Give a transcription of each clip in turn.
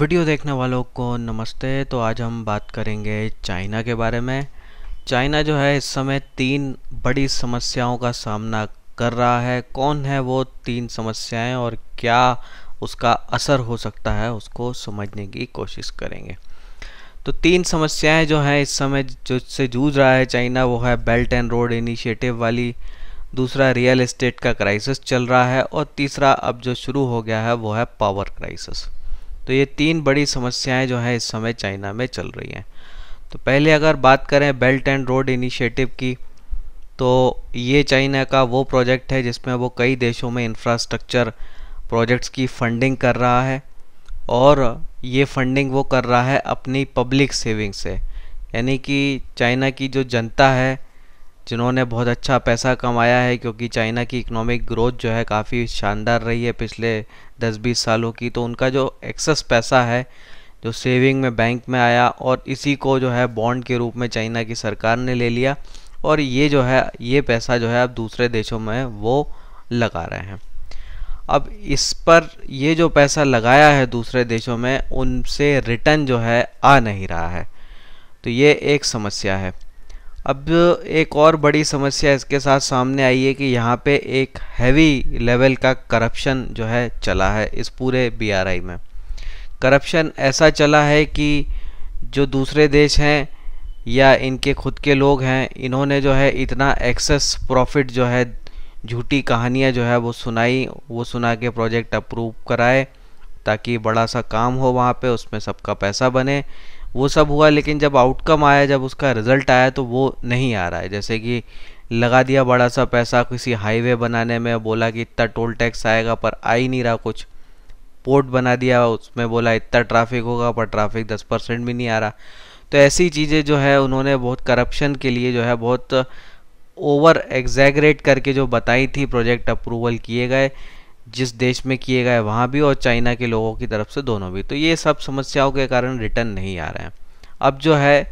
video देखने वालों को नमस्ते तो आज हम बात करेंगे चाइना के बारे में चाइना जो है इस समय तीन बड़ी समस्याओं का सामना कर रहा है कौन है वो तीन समस्याएं और क्या उसका असर हो सकता है उसको समझने की कोशिश करेंगे तो तीन समस्याएं जो हैं इस समय जो से जूझ रहा है चाइना वो है बेल्ट एंड रोड इनिशिएटिव वाली दूसरा रियल एस्टेट का क्राइसिस चल रहा है और तीसरा अब जो शुरू हो गया है वो है पावर क्राइसिस तो ये तीन बड़ी समस्याएं जो हैं इस समय चाइना में चल रही हैं तो पहले अगर बात करें बेल्ट एंड रोड इनिशिएटिव की तो ये चाइना का वो प्रोजेक्ट है जिसमें वो कई देशों में इंफ्रास्ट्रक्चर प्रोजेक्ट्स की फंडिंग कर रहा है और ये फंडिंग वो कर रहा है अपनी पब्लिक सेविंग से यानी कि चाइना की जो जनता है जिन्होंने बहुत अच्छा पैसा कमाया है क्योंकि चाइना की इकोनॉमिक ग्रोथ जो है काफ़ी शानदार रही है पिछले 10-20 सालों की तो उनका जो एक्सेस पैसा है जो सेविंग में बैंक में आया और इसी को जो है बॉन्ड के रूप में चाइना की सरकार ने ले लिया और ये जो है ये पैसा जो है अब दूसरे देशों में वो लगा रहे हैं अब इस पर ये जो पैसा लगाया है दूसरे देशों में उनसे रिटर्न जो है आ नहीं रहा है तो ये एक समस्या है अब एक और बड़ी समस्या इसके साथ सामने आई है कि यहाँ पे एक हैवी लेवल का करप्शन जो है चला है इस पूरे बीआरआई में करप्शन ऐसा चला है कि जो दूसरे देश हैं या इनके खुद के लोग हैं इन्होंने जो है इतना एक्सेस प्रॉफिट जो है झूठी कहानियाँ जो है वो सुनाई वो सुना के प्रोजेक्ट अप्रूव कराए ताकि बड़ा सा काम हो वहाँ पे उसमें सबका पैसा बने वो सब हुआ लेकिन जब आउटकम आया जब उसका रिजल्ट आया तो वो नहीं आ रहा है जैसे कि लगा दिया बड़ा सा पैसा किसी हाईवे बनाने में बोला कि इतना टोल टैक्स आएगा पर आ ही नहीं रहा कुछ पोर्ट बना दिया उसमें बोला इतना ट्रैफिक होगा पर ट्रैफिक दस परसेंट भी नहीं आ रहा तो ऐसी चीज़ें जो है उन्होंने बहुत करप्शन के लिए जो है बहुत ओवर एग्जैगरेट करके जो बताई थी प्रोजेक्ट अप्रूवल किए गए जिस देश में किए गए वहाँ भी और चाइना के लोगों की तरफ से दोनों भी तो ये सब समस्याओं के कारण रिटर्न नहीं आ रहे हैं अब जो है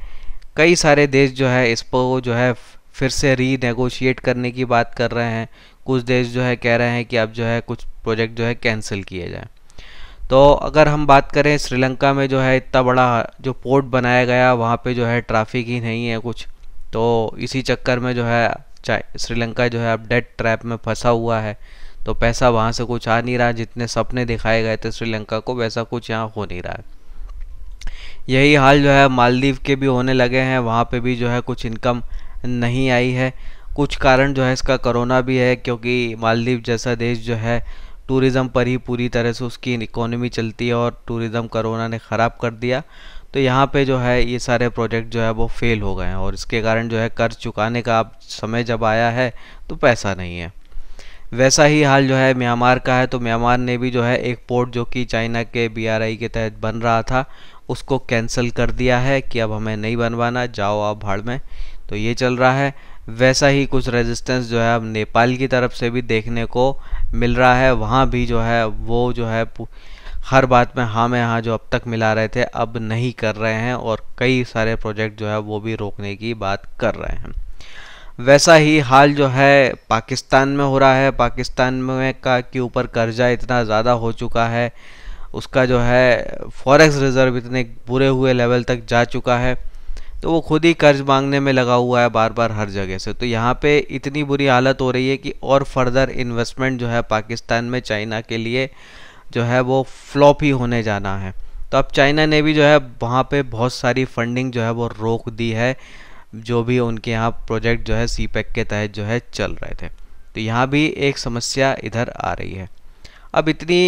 कई सारे देश जो है इसको जो है फिर से रीनेगोशिएट करने की बात कर रहे हैं कुछ देश जो है कह रहे हैं कि अब जो है कुछ प्रोजेक्ट जो है कैंसिल किए जाए तो अगर हम बात करें श्रीलंका में जो है इतना बड़ा जो पोर्ट बनाया गया वहाँ पर जो है ट्राफिक ही नहीं है कुछ तो इसी चक्कर में जो है श्रीलंका जो है अब डेट ट्रैप में फंसा हुआ है तो पैसा वहाँ से कुछ आ नहीं रहा जितने सपने दिखाए गए थे श्रीलंका को वैसा कुछ यहाँ हो नहीं रहा है यही हाल जो है मालदीव के भी होने लगे हैं वहाँ पे भी जो है कुछ इनकम नहीं आई है कुछ कारण जो है इसका कोरोना भी है क्योंकि मालदीव जैसा देश जो है टूरिज़म पर ही पूरी तरह से उसकी इकोनॉमी चलती है और टूरिज़म करोना ने ख़राब कर दिया तो यहाँ पे जो है ये सारे प्रोजेक्ट जो है वो फेल हो गए हैं और इसके कारण जो है कर्ज चुकाने का अब समय जब आया है तो पैसा नहीं है वैसा ही हाल जो है म्यांमार का है तो म्यांमार ने भी जो है एक पोर्ट जो कि चाइना के बीआरआई के तहत बन रहा था उसको कैंसिल कर दिया है कि अब हमें नहीं बनवाना जाओ आप भाड़ में तो ये चल रहा है वैसा ही कुछ रेजिस्टेंस जो है अब नेपाल की तरफ से भी देखने को मिल रहा है वहाँ भी जो है वो जो है हर बात में हाँ में हाँ जो अब तक मिला रहे थे अब नहीं कर रहे हैं और कई सारे प्रोजेक्ट जो है वो भी रोकने की बात कर रहे हैं वैसा ही हाल जो है पाकिस्तान में हो रहा है पाकिस्तान में का के ऊपर कर्जा इतना ज़्यादा हो चुका है उसका जो है फॉरेक्स रिज़र्व इतने बुरे हुए लेवल तक जा चुका है तो वो खुद ही कर्ज मांगने में लगा हुआ है बार बार हर जगह से तो यहाँ पे इतनी बुरी हालत हो रही है कि और फर्दर इन्वेस्टमेंट जो है पाकिस्तान में चाइना के लिए जो है वो फ्लॉप ही होने जाना है तो अब चाइना ने भी जो है वहाँ पे बहुत सारी फंडिंग जो है वो रोक दी है जो भी उनके यहाँ प्रोजेक्ट जो है सी e के तहत जो है चल रहे थे तो यहाँ भी एक समस्या इधर आ रही है अब इतनी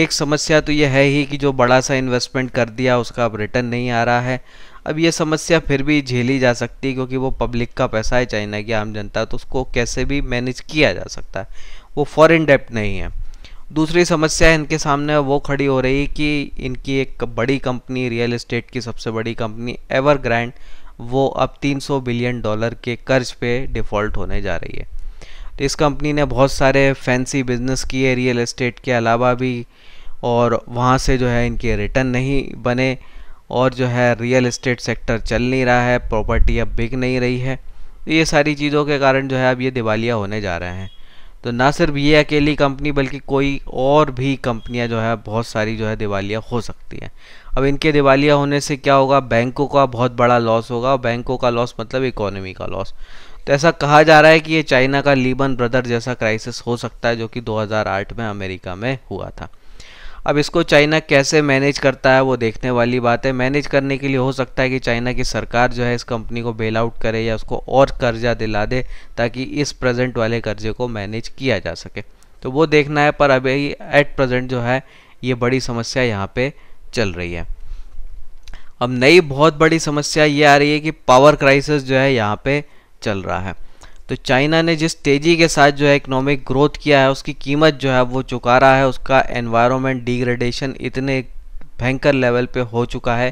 एक समस्या तो ये है ही कि जो बड़ा सा इन्वेस्टमेंट कर दिया उसका अब रिटर्न नहीं आ रहा है अब ये समस्या फिर भी झेली जा सकती है क्योंकि वो पब्लिक का पैसा है चाइना की आम जनता तो उसको कैसे भी मैनेज किया जा सकता है वो फॉरेन डेप्ट नहीं है दूसरी समस्या इनके सामने वो खड़ी हो रही कि इनकी एक बड़ी कंपनी रियल इस्टेट की सबसे बड़ी कंपनी एवर ग्रैंड वो अब 300 बिलियन डॉलर के कर्ज पे डिफ़ॉल्ट होने जा रही है तो इस कंपनी ने बहुत सारे फैंसी बिजनेस किए रियल एस्टेट के अलावा भी और वहाँ से जो है इनके रिटर्न नहीं बने और जो है रियल एस्टेट सेक्टर चल नहीं रहा है प्रॉपर्टी अब बिक नहीं रही है तो ये सारी चीज़ों के कारण जो है अब ये दिवालिया होने जा रहे हैं तो ना सिर्फ ये अकेली कंपनी बल्कि कोई और भी कंपनियां जो है बहुत सारी जो है दिवालिया हो सकती हैं अब इनके दिवालिया होने से क्या होगा बैंकों का बहुत बड़ा लॉस होगा बैंकों का लॉस मतलब इकोनॉमी का लॉस तो ऐसा कहा जा रहा है कि ये चाइना का लीबन ब्रदर जैसा क्राइसिस हो सकता है जो कि 2008 में अमेरिका में हुआ था अब इसको चाइना कैसे मैनेज करता है वो देखने वाली बात है मैनेज करने के लिए हो सकता है कि चाइना की सरकार जो है इस कंपनी को बेल आउट करे या उसको और कर्जा दिला दे ताकि इस प्रेजेंट वाले कर्जे को मैनेज किया जा सके तो वो देखना है पर अभी एट प्रेजेंट जो है ये बड़ी समस्या यहाँ पर चल रही है अब नई बहुत बड़ी समस्या ये आ रही है कि पावर क्राइसिस जो है यहाँ पर चल रहा है तो चाइना ने जिस तेज़ी के साथ जो है इकनॉमिक ग्रोथ किया है उसकी कीमत जो है वो चुका रहा है उसका एनवायरनमेंट डिग्रेडेशन इतने भयंकर लेवल पे हो चुका है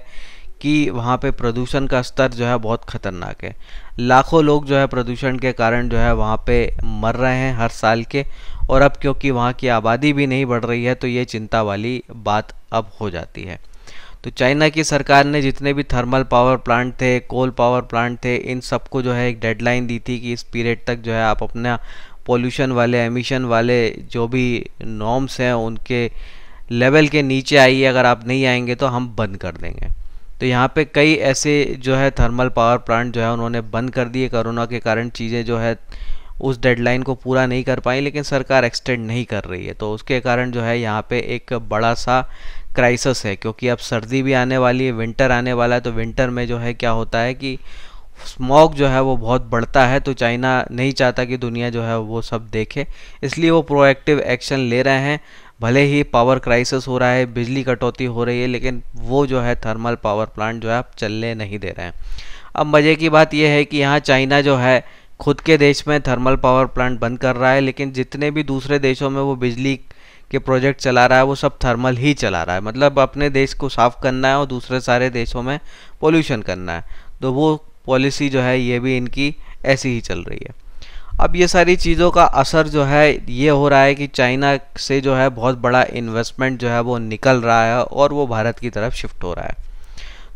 कि वहाँ पे प्रदूषण का स्तर जो है बहुत ख़तरनाक है लाखों लोग जो है प्रदूषण के कारण जो है वहाँ पे मर रहे हैं हर साल के और अब क्योंकि वहाँ की आबादी भी नहीं बढ़ रही है तो ये चिंता वाली बात अब हो जाती है तो चाइना की सरकार ने जितने भी थर्मल पावर प्लांट थे कोल पावर प्लांट थे इन सबको जो है एक डेडलाइन दी थी कि इस पीरियड तक जो है आप अपना पोल्यूशन वाले एमिशन वाले जो भी नॉर्म्स हैं उनके लेवल के नीचे आइए अगर आप नहीं आएंगे तो हम बंद कर देंगे तो यहाँ पे कई ऐसे जो है थर्मल पावर प्लांट जो है उन्होंने बंद कर दिए कोरोना के कारण चीज़ें जो है उस डेडलाइन को पूरा नहीं कर पाई लेकिन सरकार एक्सटेंड नहीं कर रही है तो उसके कारण जो है यहाँ पे एक बड़ा सा क्राइसिस है क्योंकि अब सर्दी भी आने वाली है विंटर आने वाला है तो विंटर में जो है क्या होता है कि स्मॉग जो है वो बहुत बढ़ता है तो चाइना नहीं चाहता कि दुनिया जो है वो सब देखे इसलिए वो प्रोएक्टिव एक्शन ले रहे हैं भले ही पावर क्राइसिस हो रहा है बिजली कटौती हो रही है लेकिन वो जो है थर्मल पावर प्लांट जो है अब चलने नहीं दे रहे हैं अब मज़े की बात यह है कि यहाँ चाइना जो है खुद के देश में थर्मल पावर प्लांट बंद कर रहा है लेकिन जितने भी दूसरे देशों में वो बिजली के प्रोजेक्ट चला रहा है वो सब थर्मल ही चला रहा है मतलब अपने देश को साफ़ करना है और दूसरे सारे देशों में पोल्यूशन करना है तो वो पॉलिसी जो है ये भी इनकी ऐसी ही चल रही है अब ये सारी चीज़ों का असर जो है ये हो रहा है कि चाइना से जो है बहुत बड़ा इन्वेस्टमेंट जो है वो निकल रहा है और वो भारत की तरफ शिफ्ट हो रहा है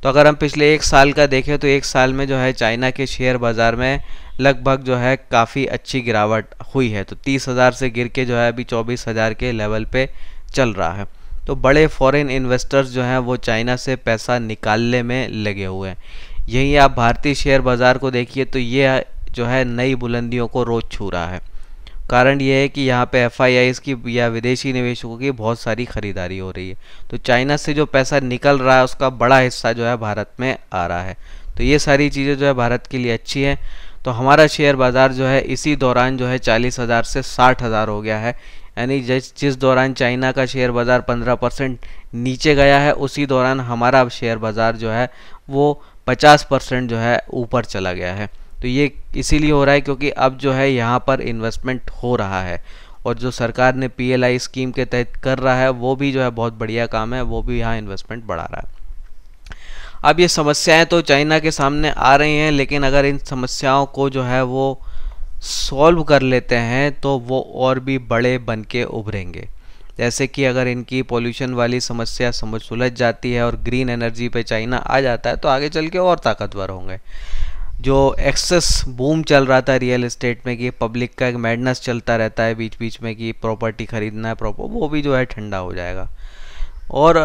तो अगर हम पिछले एक साल का देखें तो एक साल में जो है चाइना के शेयर बाज़ार में लगभग जो है काफ़ी अच्छी गिरावट हुई है तो तीस हज़ार से गिर के जो है अभी चौबीस हज़ार के लेवल पे चल रहा है तो बड़े फॉरेन इन्वेस्टर्स जो हैं वो चाइना से पैसा निकालने में लगे हुए हैं यहीं आप भारतीय शेयर बाज़ार को देखिए तो ये जो है नई बुलंदियों को रोज़ छू रहा है कारण यह है कि यहाँ पे एफ की या विदेशी निवेशकों की बहुत सारी खरीदारी हो रही है तो चाइना से जो पैसा निकल रहा है उसका बड़ा हिस्सा जो है भारत में आ रहा है तो ये सारी चीज़ें जो है भारत के लिए अच्छी हैं तो हमारा शेयर बाज़ार जो है इसी दौरान जो है चालीस हज़ार से साठ हज़ार हो गया है यानी जिस जिस दौरान चाइना का शेयर बाज़ार पंद्रह परसेंट नीचे गया है उसी दौरान हमारा शेयर बाज़ार जो है वो पचास परसेंट जो है ऊपर चला गया है तो ये इसीलिए हो रहा है क्योंकि अब जो है यहाँ पर इन्वेस्टमेंट हो रहा है और जो सरकार ने पी स्कीम के तहत कर रहा है वो भी जो है बहुत बढ़िया काम है वो भी यहाँ इन्वेस्टमेंट बढ़ा रहा है अब ये समस्याएं तो चाइना के सामने आ रही हैं लेकिन अगर इन समस्याओं को जो है वो सॉल्व कर लेते हैं तो वो और भी बड़े बन के उभरेंगे जैसे कि अगर इनकी पोल्यूशन वाली समस्या समझ सुलझ जाती है और ग्रीन एनर्जी पे चाइना आ जाता है तो आगे चल के और ताकतवर होंगे जो एक्सेस बूम चल रहा था रियल इस्टेट में कि पब्लिक का एक मैडनेस चलता रहता है बीच बीच में कि प्रॉपर्टी खरीदना है प्रॉपर वो भी जो है ठंडा हो जाएगा और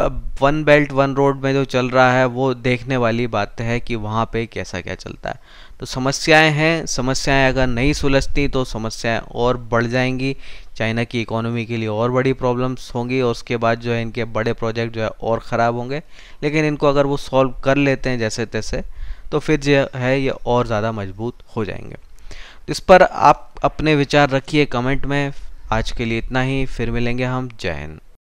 वन बेल्ट वन रोड में जो चल रहा है वो देखने वाली बात है कि वहाँ पे कैसा क्या चलता है तो समस्याएं हैं समस्याएं अगर नहीं सुलझती तो समस्याएं और बढ़ जाएंगी चाइना की इकोनॉमी के लिए और बड़ी प्रॉब्लम्स होंगी और उसके बाद जो है इनके बड़े प्रोजेक्ट जो है और ख़राब होंगे लेकिन इनको अगर वो सॉल्व कर लेते हैं जैसे तैसे तो फिर जो है ये और ज़्यादा मजबूत हो जाएंगे तो इस पर आप अपने विचार रखिए कमेंट में आज के लिए इतना ही फिर मिलेंगे हम जय हिंद